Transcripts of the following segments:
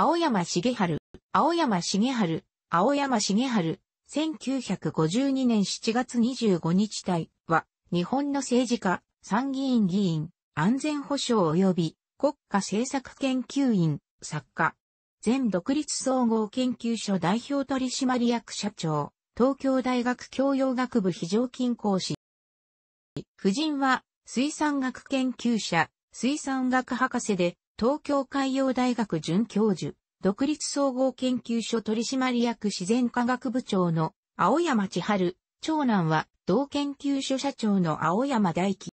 青山茂春、青山茂春、青山茂春、1952年7月25日体は、日本の政治家、参議院議員、安全保障及び国家政策研究院、作家、全独立総合研究所代表取締役社長、東京大学教養学部非常勤講師。夫人は、水産学研究者、水産学博士で、東京海洋大学准教授、独立総合研究所取締役自然科学部長の青山千春、長男は同研究所社長の青山大輝。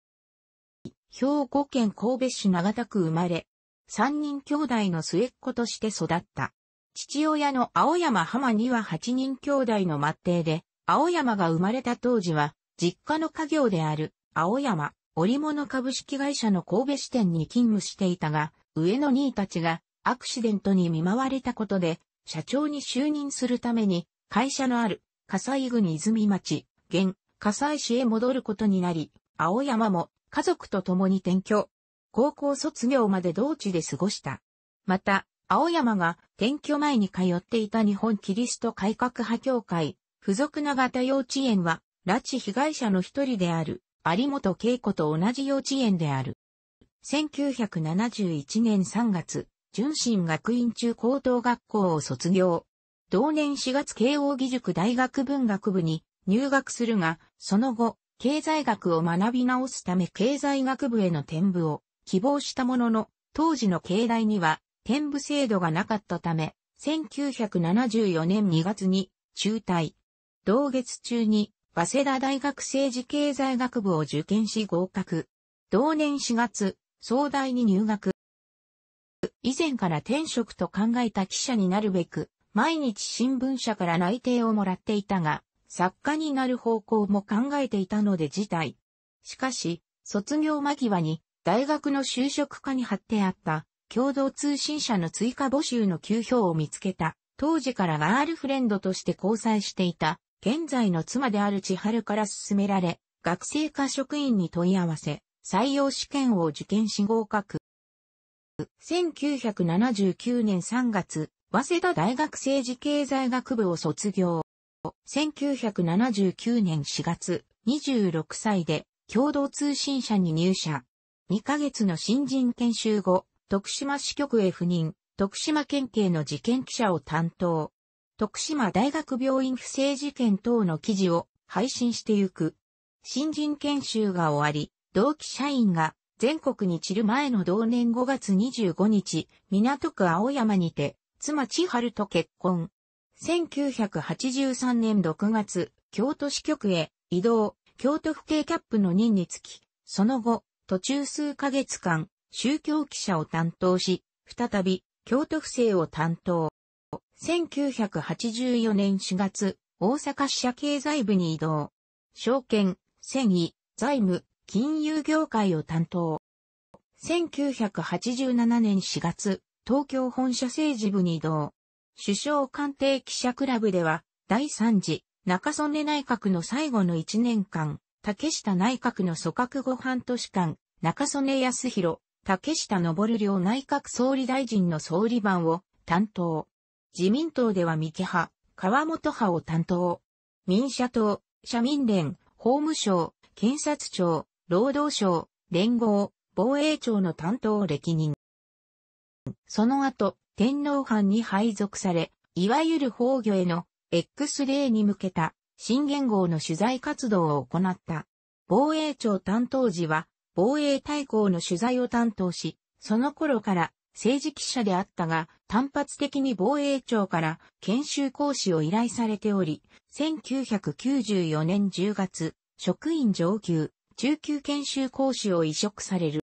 兵庫県神戸市長田区生まれ、三人兄弟の末っ子として育った。父親の青山浜には八人兄弟の末弟で、青山が生まれた当時は、実家の家業である、青山、織物株式会社の神戸支店に勤務していたが、上の兄たちがアクシデントに見舞われたことで、社長に就任するために、会社のある、笠井郡泉町、現、笠井市へ戻ることになり、青山も家族と共に転居。高校卒業まで同地で過ごした。また、青山が転居前に通っていた日本キリスト改革派協会、付属長田幼稚園は、拉致被害者の一人である、有本恵子と同じ幼稚園である。1971年3月、純真学院中高等学校を卒業。同年4月慶応義塾大学文学部に入学するが、その後、経済学を学び直すため経済学部への転部を希望したものの、当時の経大には転部制度がなかったため、1974年2月に中退。同月中に、早稲田大学政治経済学部を受験し合格。同年4月、総大に入学。以前から転職と考えた記者になるべく、毎日新聞社から内定をもらっていたが、作家になる方向も考えていたので辞退。しかし、卒業間際に大学の就職課に貼ってあった共同通信社の追加募集の給票を見つけた。当時からガールフレンドとして交際していた現在の妻である千春から勧められ、学生課職員に問い合わせ、採用試験を受験し合格。1979年3月、早稲田大学政治経済学部を卒業。1979年4月、26歳で共同通信社に入社。2ヶ月の新人研修後、徳島支局へ赴任、徳島県警の事件記者を担当。徳島大学病院不正事件等の記事を配信してゆく。新人研修が終わり、同期社員が全国に散る前の同年5月25日、港区青山にて、妻千春と結婚。1983年6月、京都支局へ移動、京都府警キャップの任につき、その後、途中数ヶ月間、宗教記者を担当し、再び、京都府政を担当。1984年4月、大阪支社経済部に移動。証券、繊維、財務、金融業界を担当。1987年4月、東京本社政治部に移動。首相官邸記者クラブでは、第3次、中曽根内閣の最後の1年間、竹下内閣の組閣後半年間、中曽根康弘、竹下登良内閣総理大臣の総理番を担当。自民党では三木派、川本派を担当。民社党、社民連、法務省、検察庁、労働省、連合、防衛庁の担当を歴任。その後、天皇藩に配属され、いわゆる宝魚への X 例に向けた新元号の取材活動を行った。防衛庁担当時は、防衛大綱の取材を担当し、その頃から政治記者であったが、単発的に防衛庁から研修講師を依頼されており、1994年10月、職員上級、中級研修講師を移植される。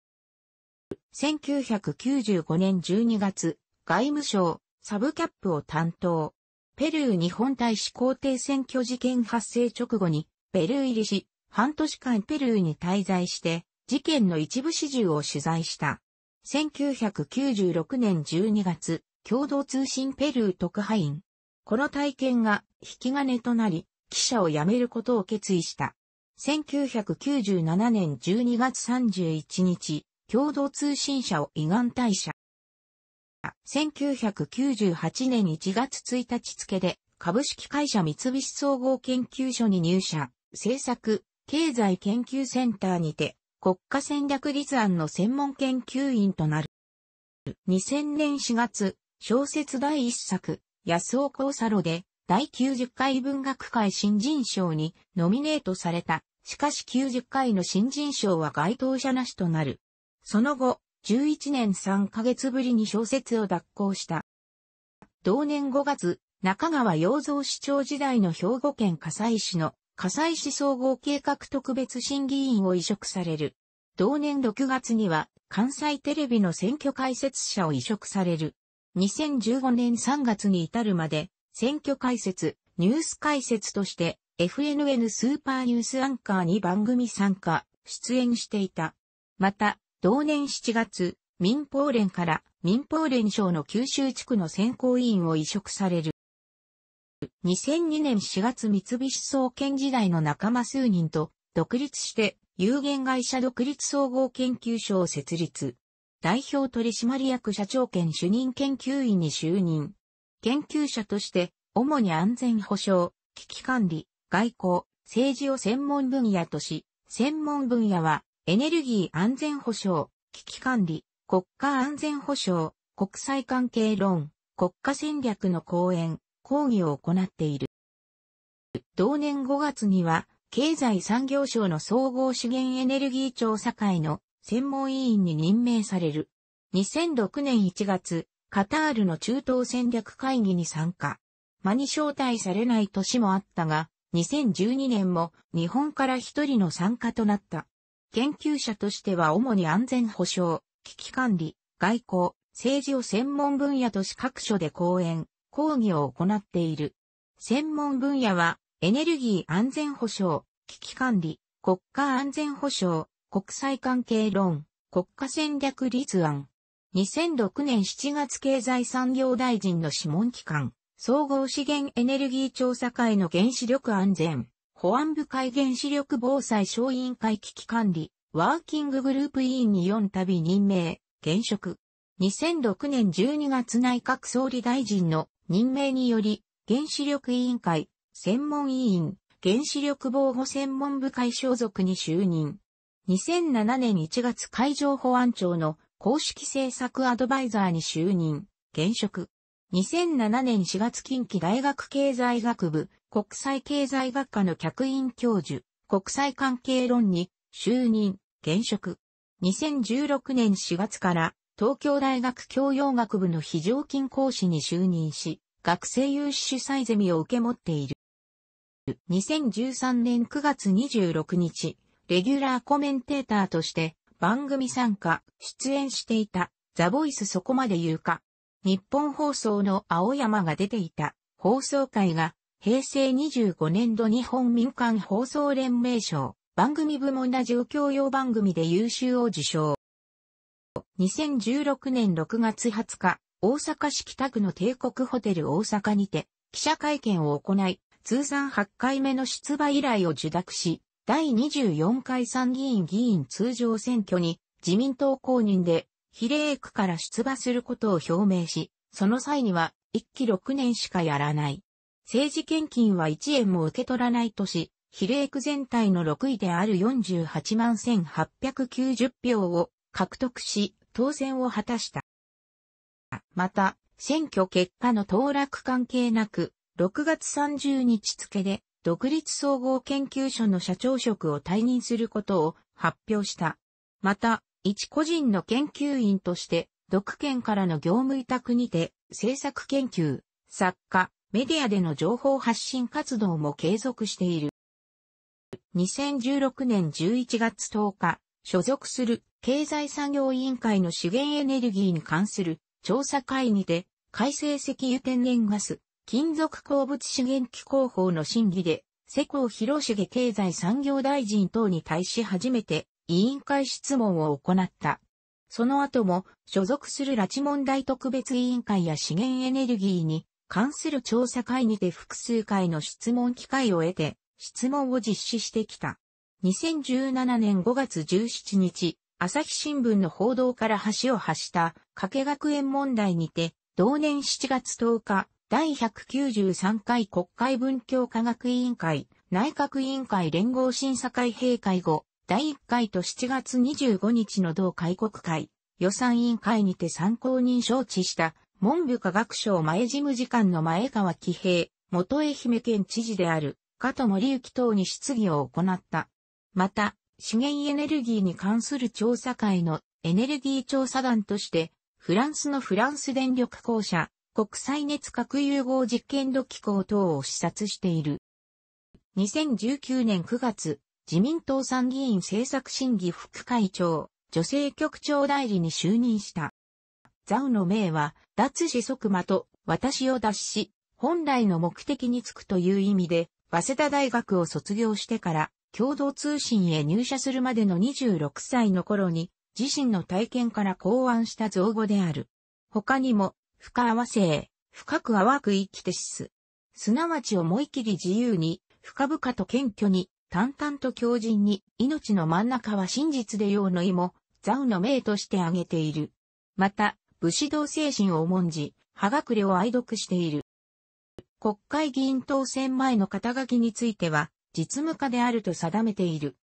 1995年12月、外務省、サブキャップを担当。ペルー日本大使公邸選挙事件発生直後に、ペルー入りし、半年間ペルーに滞在して、事件の一部始終を取材した。1996年12月、共同通信ペルー特派員。この体験が引き金となり、記者を辞めることを決意した。1997年12月31日、共同通信社を依願退社。1998年1月1日付で、株式会社三菱総合研究所に入社、政策、経済研究センターにて、国家戦略立案の専門研究員となる。2000年4月、小説第一作、安尾幸佐路で、第90回文学界新人賞にノミネートされた。しかし90回の新人賞は該当者なしとなる。その後、11年3ヶ月ぶりに小説を脱稿した。同年5月、中川洋蔵市長時代の兵庫県加西市の加西市総合計画特別審議員を移植される。同年6月には関西テレビの選挙解説者を移植される。2015年3月に至るまで選挙解説、ニュース解説として、FNN スーパーニュースアンカーに番組参加、出演していた。また、同年7月、民放連から民放連省の九州地区の選考委員を移植される。2002年4月三菱総研時代の仲間数人と独立して有限会社独立総合研究所を設立。代表取締役社長兼主任研究員に就任。研究者として、主に安全保障、危機管理、外交、政治を専門分野とし、専門分野は、エネルギー安全保障、危機管理、国家安全保障、国際関係論、国家戦略の講演、講義を行っている。同年5月には、経済産業省の総合資源エネルギー調査会の専門委員に任命される。2006年1月、カタールの中東戦略会議に参加。間に招待されない年もあったが、2012年も日本から一人の参加となった。研究者としては主に安全保障、危機管理、外交、政治を専門分野とし各所で講演、講義を行っている。専門分野は、エネルギー安全保障、危機管理、国家安全保障、国際関係論、国家戦略立案、2006年7月経済産業大臣の諮問機関、総合資源エネルギー調査会の原子力安全、保安部会原子力防災小委員会危機管理、ワーキンググループ委員に4度任命、現職。2006年12月内閣総理大臣の任命により、原子力委員会、専門委員、原子力防護専門部会所属に就任。2007年1月海上保安庁の公式政策アドバイザーに就任、現職。2007年4月近畿大学経済学部、国際経済学科の客員教授、国際関係論に就任、現職。2016年4月から東京大学教養学部の非常勤講師に就任し、学生有志主催ゼミを受け持っている。2013年9月26日、レギュラーコメンテーターとして番組参加、出演していた、ザ・ボイスそこまで言うか、日本放送の青山が出ていた放送会が、平成25年度日本民間放送連盟賞、番組部門ラジオ教養番組で優秀を受賞。2016年6月20日、大阪市北区の帝国ホテル大阪にて、記者会見を行い、通算8回目の出馬依頼を受諾し、第24回参議院議員通常選挙に自民党公認で比例区から出馬することを表明し、その際には1期6年しかやらない。政治献金は1円も受け取らないとし、比例区全体の6位である48万1890票を獲得し、当選を果たした。また、選挙結果の当落関係なく、6月30日付で独立総合研究所の社長職を退任することを発表した。また、一個人の研究員として、独研からの業務委託にて、政策研究、作家、メディアでの情報発信活動も継続している。2016年11月10日、所属する経済産業委員会の資源エネルギーに関する調査会議で、改正石油天然ガス、金属鉱物資源機構法の審議で、世耕弘重経済産業大臣等に対し初めて委員会質問を行った。その後も所属する拉致問題特別委員会や資源エネルギーに関する調査会にて複数回の質問機会を得て質問を実施してきた。2017年5月17日、朝日新聞の報道から橋を発した加計学園問題にて、同年7月10日、第193回国会文教科学委員会、内閣委員会連合審査会閉会後、第1回と7月25日の同開国会、予算委員会にて参考人招致した、文部科学省前事務次官の前川喜平、元愛媛県知事である、加藤森幸等に質疑を行った。また、資源エネルギーに関する調査会のエネルギー調査団として、フランスのフランス電力公社、国際熱核融合実験度機構等を視察している。2019年9月、自民党参議院政策審議副会長、女性局長代理に就任した。ザウの名は、脱死即馬と、私を脱し、本来の目的につくという意味で、早稲田大学を卒業してから、共同通信へ入社するまでの26歳の頃に、自身の体験から考案した造語である。他にも、深わせ、深く淡く生きてしす。すなわち思い切り自由に、深々と謙虚に、淡々と強靭に、命の真ん中は真実で用の意も、ザウの命として挙げている。また、武士道精神を重んじ、葉隠れを愛読している。国会議員当選前の肩書きについては、実務家であると定めている。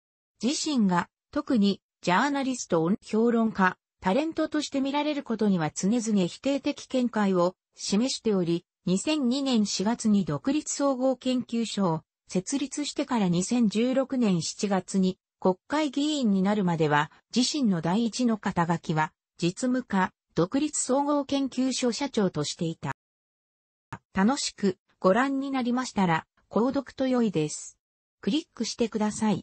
自身が、特に、ジャーナリスト、評論家、タレントとして見られることには常々否定的見解を示しており、2002年4月に独立総合研究所を設立してから2016年7月に国会議員になるまでは自身の第一の肩書きは実務家独立総合研究所社長としていた。楽しくご覧になりましたら購読と良いです。クリックしてください。